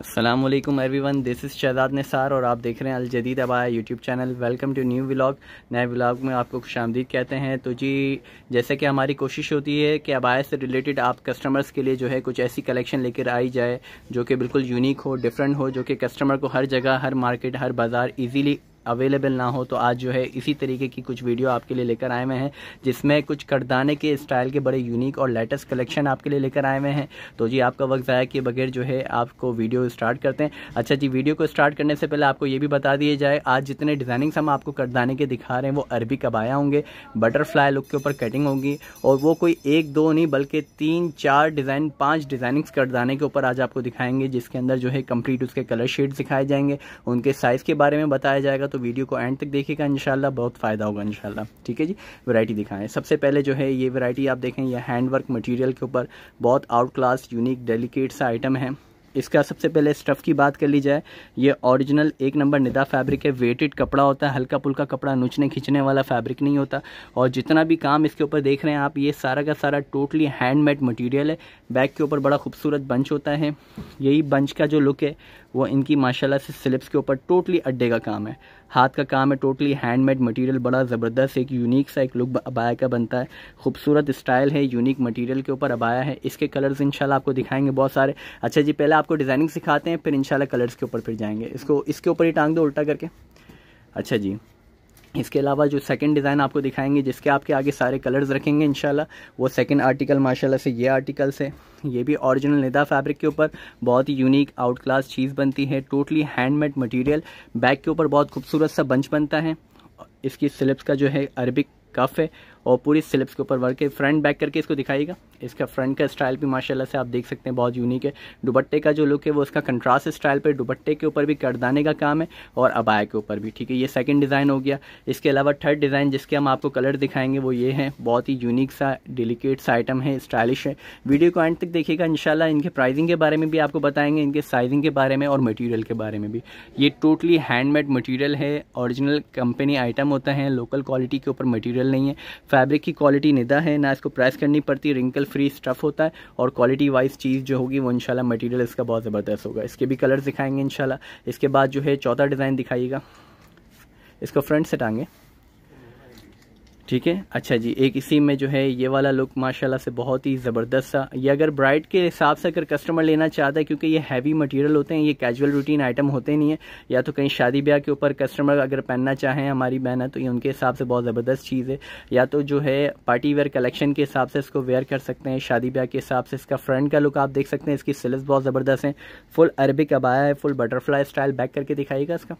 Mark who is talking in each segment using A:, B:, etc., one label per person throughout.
A: Aslam everyone this is Shahzad Nisar और आप देख रहे हैं अलजदीद अबाया YouTube channel welcome to new vlog नए व्लाग में आपको खुश आमदीद कहते हैं तो जी जैसे कि हमारी कोशिश होती है कि अबाया से रिलेटेड आप कस्टमर्स के लिए जो है कुछ ऐसी कलेक्शन लेकर आई जाए जो कि बिल्कुल यूनिक हो डिफरेंट हो जो कि कस्टमर को हर जगह हर मार्केट हर बाज़ार ईजीली अवेलेबल ना हो तो आज जो है इसी तरीके की कुछ वीडियो आपके लिए लेकर आए हुए हैं जिसमें कुछ करदाने के स्टाइल के बड़े यूनिक और लेटेस्ट कलेक्शन आपके लिए लेकर आए हुए हैं तो जी आपका वक्त ज़ाया किए बगैर जो है आपको वीडियो स्टार्ट करते हैं अच्छा जी वीडियो को स्टार्ट करने से पहले आपको ये भी बता दिया जाए आज जितने डिज़ाइनिंग्स हम आपको करदाने के दिखा रहे हैं वो अरबी कबाया होंगे बटरफ्लाई लुक के ऊपर कटिंग होगी और वो कोई एक दो नहीं बल्कि तीन चार डिज़ाइन पाँच डिज़ाइनिंग्स करदाने के ऊपर आज आपको दिखाएंगे जिसके अंदर जो है कम्प्लीट उसके कलर शेड्स दिखाए जाएंगे उनके साइज़ के बारे में बताया जाएगा तो वीडियो को एंड तक देखिएगा इनशाला बहुत फ़ायदा होगा इनशाला ठीक है जी वैरायटी दिखाएं सबसे पहले जो है ये वैरायटी आप देखें यह हैंड वर्क मटीरियल के ऊपर बहुत आउट क्लास यूनिक डेलीकेट सा आइटम है इसका सबसे पहले स्टफ़ की बात कर ली जाए ये ओरिजिनल एक नंबर निदा फैब्रिक है वेटेड कपड़ा होता है हल्का पुल्का कपड़ा नुचने खींचने वाला फैब्रिक नहीं होता और जितना भी काम इसके ऊपर देख रहे हैं आप ये सारा का सारा टोटली हैंडमेड मटीरियल है बैक के ऊपर बड़ा खूबसूरत बंच होता है यही बंच का जो लुक है वो इनकी माशाला से स्लिप्स के ऊपर टोटली अड्डे का काम है हाथ का काम है टोटली हैंडमेड मटेरियल बड़ा ज़बरदस्त एक यूनिक सा एक लुक अबाया का बनता है खूबसूरत स्टाइल है यूनिक मटेरियल के ऊपर अबाया है इसके कलर्स इंशाल्लाह आपको दिखाएंगे बहुत सारे अच्छा जी पहले आप आपको डिज़ाइनिंग सिखाते हैं फिर इनशाला कलर्स के ऊपर फिर जाएंगे इसको इसके ऊपर ही टांग दो उल्टा करके अच्छा जी इसके अलावा जो सेकंड डिज़ाइन आपको दिखाएंगे जिसके आपके आगे सारे कलर्स रखेंगे इंशाल्लाह वो सेकंड आर्टिकल माशाल्लाह से ये आर्टिकल्स है ये भी ओरिजिनल निदा फैब्रिक के ऊपर बहुत ही यूनिक आउट क्लास चीज़ बनती है टोटली हैंडमेड मटेरियल बैक के ऊपर बहुत खूबसूरत सा बंच बनता है इसकी स्लिप्स का जो है अरबिक कफ है और पूरी स्लिप्स के ऊपर वर्क है फ्रंट बैक करके इसको दिखाईगा इसका फ्रंट का स्टाइल भी माशाल्लाह से आप देख सकते हैं बहुत यूनिक है दुपट्टे का जो लुक है वो उसका कंट्रास्ट स्टाइल पर दुपट्टे के ऊपर भी करदाने का काम है और अबाया के ऊपर भी ठीक है ये सेकेंड डिज़ाइन हो गया इसके अलावा थर्ड डिज़ाइन जिसके हम आपको कलर दिखाएंगे वो ये है बहुत ही यूनिक सा डिलिकेट सा आइटम है स्टाइलिश है वीडियो को एंड तक देखिएगा इंशाल्लाह इनके प्राइजिंग के बारे में भी आपको बताएंगे इनके साइजिंग के बारे में और मटीरियल के बारे में भी ये टोटली हैंडमेड मटीरियल है ओरिजिनल कंपनी आइटम होता है लोकल क्वालिटी के ऊपर मटीरियल नहीं है फैब्रिक की क्वालिटी निदा है ना इसको प्रेस करनी पड़ती है रिंकल फ्री स्टफ़ होता है और क्वालिटी वाइज चीज़ जो होगी वो इनशाला मटेरियल इसका बहुत ज़बरदस्त होगा इसके भी कलर्स दिखाएंगे इनशाला इसके बाद जो है चौथा डिज़ाइन दिखाइएगा इसको फ्रंट से टांगे ठीक है अच्छा जी एक इसी में जो है ये वाला लुक माशाल्लाह से बहुत ही ज़बरदस्त सा ये अगर ब्राइड के हिसाब से अगर कस्टमर लेना चाहता है क्योंकि ये हैवी मटेरियल होते हैं ये कैजुअल रूटीन आइटम होते नहीं है या तो कहीं शादी ब्याह के ऊपर कस्टमर अगर पहनना चाहें हमारी बहना तो ये उनके हिसाब से बहुत ज़बरदस्त चीज़ है या तो जो है पार्टी वेयर कलेक्शन के हिसाब से इसको वेयर कर सकते हैं शादी ब्याह के हिसाब से इसका फ्रंट का लुक आप देख सकते हैं इसकी सिलस बहुत ज़बरदस्त है फुल अरबिक अबाया है फुल बटरफ्लाई स्टाइल बैक करके दिखाईगा इसका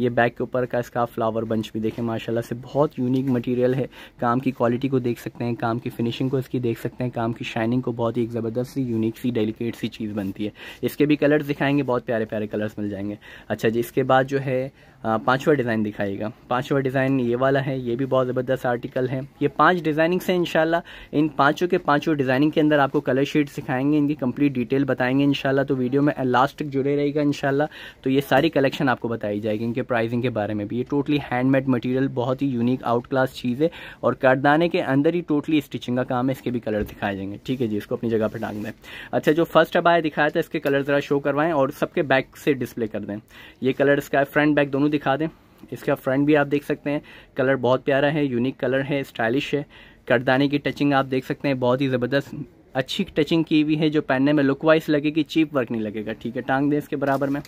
A: ये बैक के ऊपर का इसका फ्लावर बंच भी देखें माशाल्लाह से बहुत यूनिक मटेरियल है काम की क्वालिटी को देख सकते हैं काम की फिनिशिंग को इसकी देख सकते हैं काम की शाइनिंग को बहुत ही ज़बरदस्त सी यूनिक सी डेलिकेट सी चीज़ बनती है इसके भी कलर्स दिखाएंगे बहुत प्यारे प्यारे कलर्स मिल जाएंगे अच्छा जी इसके बाद जो है पांचवा डिज़ाइन दिखाएगा पांचवा डिज़ाइन ये वाला है ये भी बहुत ज़बरदस्त आर्टिकल है ये पांच डिज़ाइनिंग से इनशाला इन पांचों के पांचों डिज़ाइनिंग के अंदर आपको कलर शीट सिखाएंगे इनकी कंप्लीट डिटेल बताएंगे इनशाला तो वीडियो में लास्ट तक जुड़े रहेगा इनशाला तो ये सारी कलेक्शन आपको बताई जाएगी इनके प्राइसिंग के बारे में भी ये टोटली हैंडमेड मटीरियल बहुत ही यूनिक आउट क्लास चीज़ है और करदाने के अंदर ही टोटली स्टिचिंग का काम है इसके भी कलर दिखाए जाएंगे ठीक है जी इसको अपनी जगह पर डाल दें अच्छा जो फर्स्ट अब आया दिखाया था इसके कलर ज़रा शो करवाएं और सबके बैक से डिस्प्ले कर दें ये कलर इसका फ्रंट बैक दोनों दिखा दें इसका फ्रंट भी आप देख सकते हैं कलर बहुत प्यारा है यूनिक कलर है स्टाइलिश है कटदाने की टचिंग आप देख सकते हैं बहुत ही ज़बरदस्त अच्छी टचिंग की हुई है जो पहनने में लुक वाइज लगेगी चीप वर्क नहीं लगेगा ठीक है टांग दें इसके बराबर में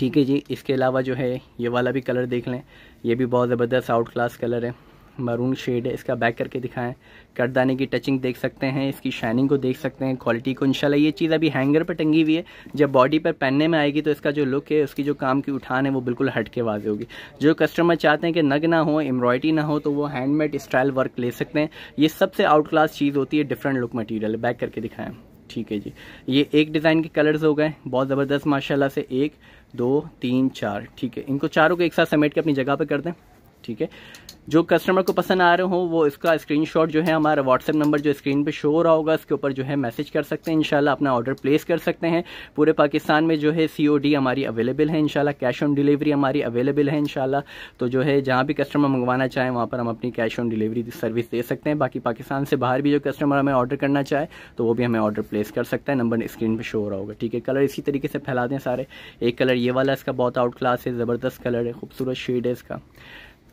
A: ठीक है जी इसके अलावा जो है ये वाला भी कलर देख लें ये भी बहुत ज़बरदस्त आउट क्लास कलर है मरून शेड है इसका बैक करके दिखाएं कटदाने की टचिंग देख सकते हैं इसकी शाइनिंग को देख सकते हैं क्वालिटी को इनशाला ये चीज़ अभी हैंगर पर टंगी हुई है जब बॉडी पर पहनने में आएगी तो इसका जो लुक है उसकी जो काम की उठान है वो बिल्कुल हट के वाजे होगी जो कस्टमर चाहते हैं कि नग ना हो एम्ब्रॉयडरी ना हो तो वो हैंडमेड स्टाइल वर्क ले सकते हैं ये सबसे आउट क्लास चीज़ होती है डिफरेंट लुक मटीरियल बैक करके दिखाएं ठीक है जी ये एक डिज़ाइन के कलर्स हो गए बहुत ज़बरदस्त माशाला से एक दो तीन चार ठीक है इनको चारों को एक साथ समेट के अपनी जगह पर कर दें ठीक है जो कस्टमर को पसंद आ रहे हो वो इसका स्क्रीनशॉट जो है हमारा व्हाट्सएप नंबर जो स्क्रीन पे शो हो रहा होगा इसके ऊपर जो है मैसेज कर सकते हैं इंशाल्लाह अपना ऑर्डर प्लेस कर सकते हैं पूरे पाकिस्तान में जो है सी हमारी अवेलेबल है इंशाल्लाह कैश ऑन डिलीवरी हमारी अवेलेबल है इनशाला तो जो है जहाँ भी कस्टमर मंगवाना चाहें वहाँ पर हम अपनी कैश ऑन डिलीवरी सर्विस दे सकते हैं बाकी पाकिस्तान से बाहर भी जो कस्टमर हमें ऑर्डर करना चाहे तो वो भी हमें ऑर्डर प्लेस कर सकता है नंबर स्क्रीन पर शो हो रहा होगा ठीक है कलर इसी तरीके से फैला दें सारे एक कलर ये वाला इसका बहुत आउट क्लास है ज़बरदस्त कलर है खूबसूरत शेड है इसका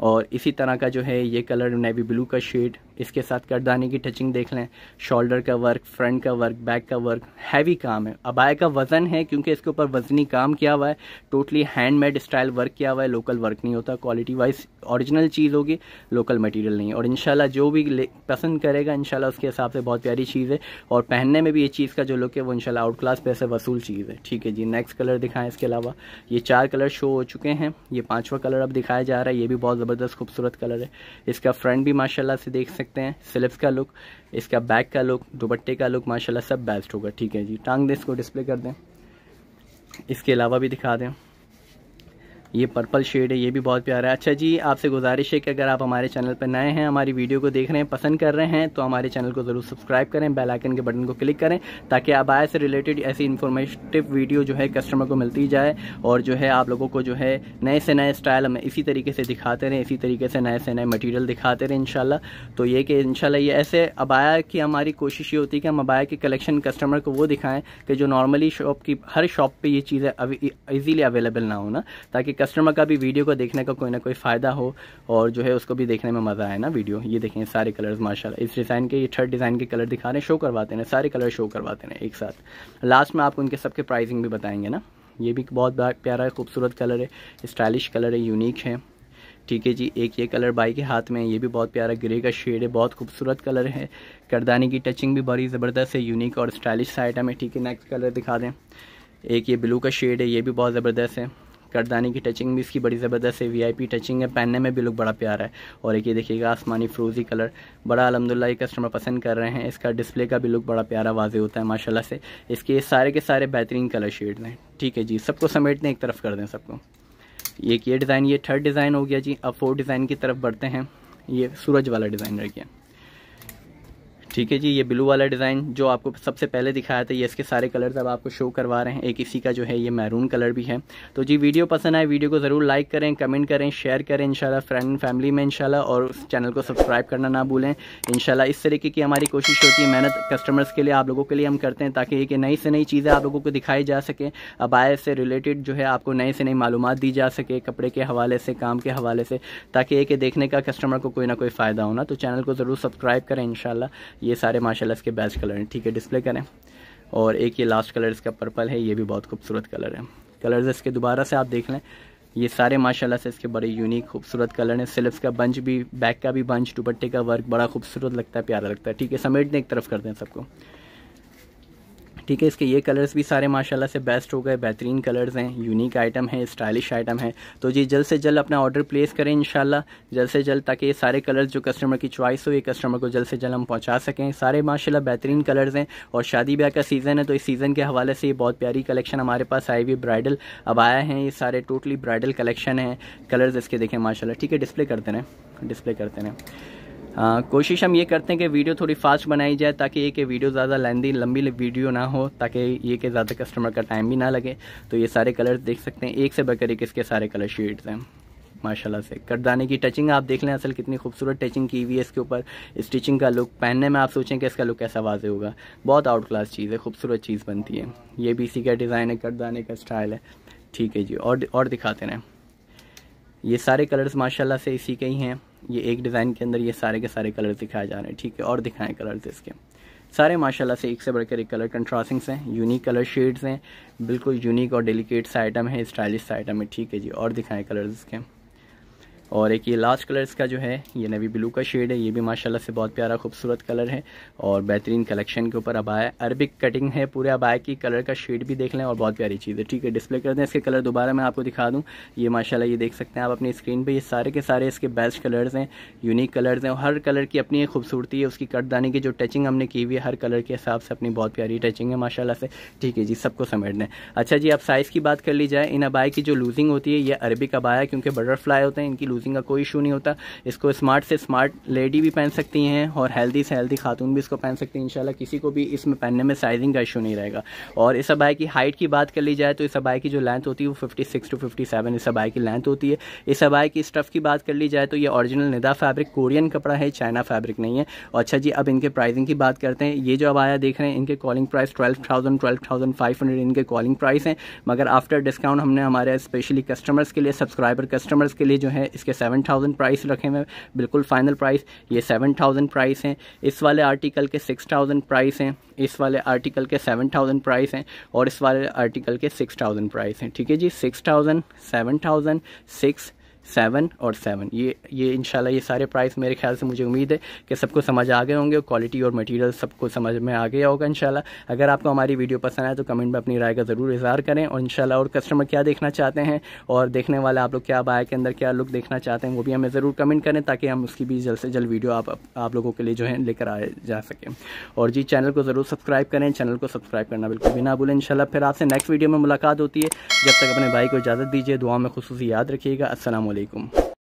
A: और इसी तरह का जो है ये कलर नेवी ब्लू का शेड इसके साथ करदानी की टचिंग देख लें शोल्डर का वर्क फ्रंट का वर्क बैक का वर्क हैवी काम है अबाया का वज़न है क्योंकि इसके ऊपर वज़नी काम किया हुआ है टोटली हैंडमेड स्टाइल वर्क किया हुआ है लोकल वर्क नहीं होता क्वालिटी वाइज ऑरिजिनल चीज़ होगी लोकल मटेरियल नहीं और इनशाला जो भी पसंद करेगा इनशाला उसके हिसाब से बहुत प्यारी चीज़ है और पहनने में भी ये चीज़ का जो लुक है वो इनशाला आउट क्लास पैसे वसूल चीज़ है ठीक है जी नेक्स्ट कलर दिखाएं इसके अलावा ये चार कलर शो हो चुके हैं ये पाँचवा कलर अब दिखाया जा रहा है ये भी बहुत ज़बरदस्त खूबसूरत कलर है इसका फ्रंट भी माशाला से देख सकते सकते हैं फिलिप्स का लुक इसका बैक का लुक दुपट्टे का लुक माशाल्लाह सब बेस्ट होगा ठीक है जी टांग दें इसको डिस्प्ले कर दें इसके अलावा भी दिखा दें ये पर्पल शेड है ये भी बहुत प्यारा है अच्छा जी आपसे गुजारिश है कि अगर आप हमारे चैनल पर नए हैं हमारी वीडियो को देख रहे हैं पसंद कर रहे हैं तो हमारे चैनल को ज़रूर सब्सक्राइब करें बेल आइकन के बटन को क्लिक करें ताकि आप आय से रिलेटेड ऐसी इन्फॉर्मेटिव वीडियो जो है कस्टमर को मिलती जाए और जो है आप लोगों को जो है नए से नए स्टाइल हम इसी तरीके से दिखाते रहें इसी तरीके से नए से नए मटीरियल दिखाते रहें इन तो ये कि इन ये ऐसे अबाया की हमारी कोशिश ये होती है कि हम अबाया के कलेक्शन कस्टमर को वो दिखाएँ कि जो नॉर्मली शॉप की हर शॉप पर ये चीज़ें ईज़िली अवेलेबल ना होना ताकि कस्टमर का भी वीडियो को देखने का कोई ना कोई फ़ायदा हो और जो है उसको भी देखने में मज़ा आए ना वीडियो ये देखें सारे कलर्स माशाल्लाह इस डिज़ाइन के ये थर्ड डिज़ाइन के कलर दिखा रहे हैं शो करवाते हैं सारे कलर शो करवाते हैं एक साथ लास्ट में आपको उनके सबके प्राइसिंग भी बताएंगे ना ये भी बहुत प्यारा है खूबसूरत कलर है स्टाइलिश कलर है यूनिक है ठीक है जी एक ये कलर बाई के हाथ में है ये भी बहुत प्यारा ग्रे का शेड है बहुत खूबसूरत कलर है करदानी की टचिंग भी बड़ी ज़बरदस्त है यूनिक और स्टाइलिश सा आइटम है ठीक है नेक्स्ट कलर दिखा दें एक ये ब्लू का शेड है ये भी बहुत ज़बरदस्त है करदानी की टचिंग भी इसकी बड़ी ज़बरदस्त है वीआईपी टचिंग है पहनने में भी लुक बड़ा प्यारा है और एक ये देखिएगा आसमानी फ्रोजी कलर बड़ा अलहमदिल्ला ये कस्टमर पसंद कर रहे हैं इसका डिस्प्ले का भी लुक बड़ा प्यारा वाजे होता है माशाला से इसके सारे के सारे बेहतरीन कलर शेड हैं ठीक है जी सबको समेट दें एक तरफ कर दें सबको ये ये डिज़ाइन ये थर्ड डिज़ाइन हो गया जी अब फोर्थ डिज़ाइन की तरफ बढ़ते हैं ये सूरज वाला डिज़ाइन रह गया ठीक है जी ये ब्लू वाला डिज़ाइन जो आपको सबसे पहले दिखाया था ये इसके सारे कलर्स अब आपको शो करवा रहे हैं एक इसी का जो है ये मैरून कलर भी है तो जी वीडियो पसंद आए वीडियो को ज़रूर लाइक करें कमेंट करें शेयर करें इंशाल्लाह फ्रेंड एंड फैमिली में इंशाल्लाह और उस चैनल को सब्सक्राइब करना ना भूलें शाला इस तरीके की हमारी कोशिश होती है मेहनत कस्टमर्स के लिए आप लोगों के लिए हम करते हैं ताकि एक नई से नई चीज़ें आप लोगों को दिखाई जा सके अब आए से रिलेटेड जो है आपको नए से नई मालूम दी जा सके कपड़े के हवाले से काम के हवाले से ताकि एक देखने का कस्टमर को कोई ना कोई फ़ायदा होना तो चैनल को ज़रूर सब्सक्राइब करें इन ये सारे माशाल्लाह इसके बेस्ट कलर हैं ठीक है डिस्प्ले करें और एक ये लास्ट कलर इसका पर्पल है ये भी बहुत खूबसूरत कलर है कलर्स इसके दोबारा से आप देख लें ये सारे माशाल्लाह से इसके बड़े यूनिक खूबसूरत कलर हैं सिल्फ का बंच भी बैक का भी बंच दुपट्टे का वर्क बड़ा खूबसूरत लगता है प्यारा लगता है ठीक है समेटने एक तरफ करते हैं सबको ठीक है इसके ये कलर्स भी सारे माशाल्लाह से बेस्ट हो गए बेहतरीन कलर्स हैं यूनिक आइटम है स्टाइलिश आइटम है तो जी जल्द से जल्द अपना ऑर्डर प्लेस करें शाला जल्द से जल्द ताकि ये सारे कलर्स जो कस्टमर की चॉइस हो ये कस्टमर को जल्द से जल्द हम पहुँचा सकें सारे माशाल्लाह बेहतरीन कलर्स हैं और शादी ब्याह का सीज़न है तो इस सीज़न के हवाले से ये बहुत प्यारी कलेक्शन हमारे पास आई हुई ब्राइडल अब आया है ये सारे टोटली ब्राइडल कलेक्शन हैं कलर्स इसके देखें माशाला ठीक है डिस्प्ले करते रहें डिस्प्ले करते रहें आ, हाँ, कोशिश हम ये करते हैं कि वीडियो थोड़ी फास्ट बनाई जाए ताकि ये कि वीडियो ज़्यादा लेंदी लंबी वीडियो ना हो ताकि ये कि ज़्यादा कस्टमर का टाइम भी ना लगे तो ये सारे कलर देख सकते हैं एक से बढ़कर एक इसके सारे कलर शेड्स हैं माशाल्लाह से करदाने की टचिंग आप देख लें असल कितनी खूबसूरत टचिंग की हुई है इसके ऊपर स्टिचिंग का लुक पहनने में आप सोचें कि इसका लुक कैसा वाजे होगा बहुत आउट क्लास चीज़ है खूबसूरत चीज़ बनती है ये भी इसी का डिज़ाइन है करदाने का स्टाइल है ठीक है जी और और दिखाते रहें ये सारे कलर्स माशाल्लाह से इसी के ही हैं ये एक डिज़ाइन के अंदर ये सारे के सारे कलर दिखाए जा रहे हैं ठीक है और दिखाएं कलर्स इसके सारे माशाल्लाह से एक से बढ़कर एक कलर कंट्रास्टिंग्स हैं यूनिक कलर शेड्स हैं बिल्कुल यूनिक और डेलिकेट सा आइटम है स्टाइलिश सा आइटम है ठीक है जी और दिखाएं कलर्स इसके और एक ये लास्ट कलर इसका जो है ये नवी ब्लू का शेड है ये भी माशाल्लाह से बहुत प्यारा खूबसूरत कलर है और बेहतरीन कलेक्शन के ऊपर अबाया अरबिक कटिंग है पूरे अबाया की कलर का शेड भी देख लें और बहुत प्यारी चीज़ है ठीक है डिस्प्ले कर दें इसके कलर दोबारा मैं आपको दिखा दूँ ये माशाला ये देख सकते हैं आप अपनी स्क्रीन पर ये सारे के सारे इसके बेस्ट कलर्स हैं यूनिक कलर्स हैं और हर कलर की अपनी खूबसूरती है उसकी कटदानी की जो टचिंग हमने की हुई है हर कलर के हिसाब से अपनी बहुत प्यारी टचिंग है माशाला से ठीक है जी सबको समेट दें अच्छा जी आप साइज़ की बात कर ली जाए इन अबाया की जो लूजिंग होती है ये अरबिक अबाया क्योंकि बटरफ्लाई होते हैं इनकी यूजिंग का कोई इशू नहीं होता इसको स्मार्ट से स्मार्ट लेडी भी पहन सकती हैं और हेल्दी से हेल्दी खातून भी इसको पहन सकती हैं इंशाल्लाह किसी को भी इसमें पहनने में साइजिंग का इशू नहीं रहेगा और इस अबाई की हाइट की बात कर ली जाए तो इस अबाई की जो लेंथ होती है वो fifty six to fifty seven इस अबाई की लेंथ होती है इस अबाई की स्टफ़ की बात कर ली जाए तो ये ऑरिजिनल निदा फैब्रिक कोरियन कपड़ा है चाइना फैब्रिक नहीं है अच्छा जी अब इनके प्राइसिंग की बात करते हैं ये जो अबाया देख रहे हैं इनके calling price twelve thousand twelve thousand five hundred इनके कॉलिंग प्राइस हैं मगर आफ्टर डिस्काउंट हमने हमारे स्पेशली कस्टमर्स के लिए सब्सक्राइबर कस्टमर्स के लिए जो है इसके इसके सेवन थाउजेंड प्राइस रखे हुए बिल्कुल फाइनल प्राइस ये सेवन थाउजेंड प्राइस हैं इस वाले आर्टिकल के सिक्स थाउजेंड प्राइस हैं इस वाले आर्टिकल के सेवन थाउजेंड प्राइस हैं और इस वाले आर्टिकल के सिक्स थाउजेंड प्राइस हैं ठीक है जी six thousand seven thousand six seven और सेवन ये ये इंशाल्लाह ये सारे प्राइस मेरे ख्याल से मुझे उम्मीद है कि सबको समझ आ गए होंगे क्वालिटी और मटेरियल सबको समझ में आ गया होगा इंशाल्लाह अगर आपको हमारी वीडियो पसंद आए तो कमेंट में अपनी राय का ज़रूर इजहार करें और इंशाल्लाह और कस्टमर क्या देखना चाहते हैं और देखने वाले आप लोग क्या बाय के अंदर क्या लुक देखना चाहते हैं वो भी हमें ज़रूर कमेंट करें ताकि हम उसकी भी जल्द से जल्द वीडियो आप आप लोगों के लिए जो है लेकर आए जा सकें और जी चैनल को ज़रूर सब्सक्राइब करें चैनल को सब्सक्राइब करना बिल्कुल भी ना भूलें इनशाला फिर आपसे नेक्स्ट वीडियो में मुलाकात होती है जब तक अपने भाई को इजाज़त दीजिए दुआ में खसूस याद रखिएगा असल असलकम